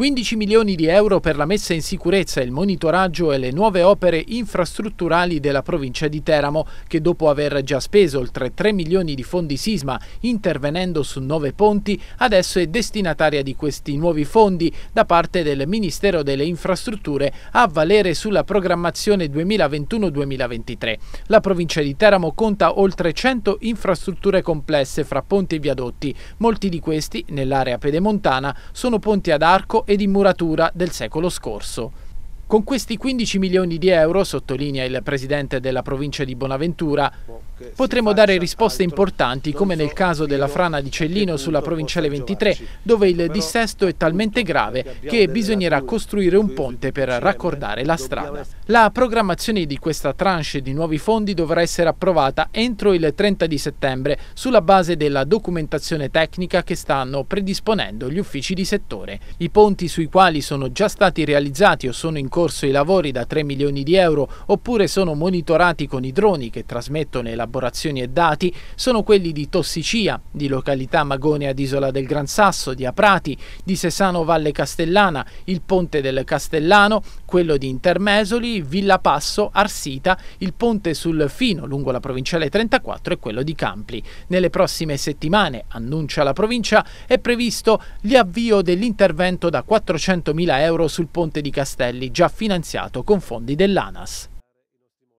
15 milioni di euro per la messa in sicurezza, il monitoraggio e le nuove opere infrastrutturali della provincia di Teramo, che dopo aver già speso oltre 3 milioni di fondi sisma intervenendo su nove ponti, adesso è destinataria di questi nuovi fondi da parte del Ministero delle Infrastrutture a valere sulla programmazione 2021-2023. La provincia di Teramo conta oltre 100 infrastrutture complesse fra ponti e viadotti, molti di questi nell'area pedemontana sono ponti ad arco ed in muratura del secolo scorso. Con questi 15 milioni di euro, sottolinea il presidente della provincia di Bonaventura, Potremo dare risposte importanti come nel caso della frana di Cellino sulla provinciale 23 dove il dissesto è talmente grave che bisognerà costruire un ponte per raccordare la strada. La programmazione di questa tranche di nuovi fondi dovrà essere approvata entro il 30 di settembre sulla base della documentazione tecnica che stanno predisponendo gli uffici di settore. I ponti sui quali sono già stati realizzati o sono in corso i lavori da 3 milioni di euro oppure sono monitorati con i droni che trasmettono e elaborano collaborazioni e dati sono quelli di Tossicia, di località Magonea d'Isola del Gran Sasso, di Aprati, di Sesano Valle Castellana, il Ponte del Castellano, quello di Intermesoli, Villa Passo, Arsita, il Ponte sul Fino lungo la provinciale 34 e quello di Campli. Nelle prossime settimane, annuncia la provincia, è previsto l'avvio dell'intervento da 400.000 euro sul Ponte di Castelli, già finanziato con fondi dell'ANAS.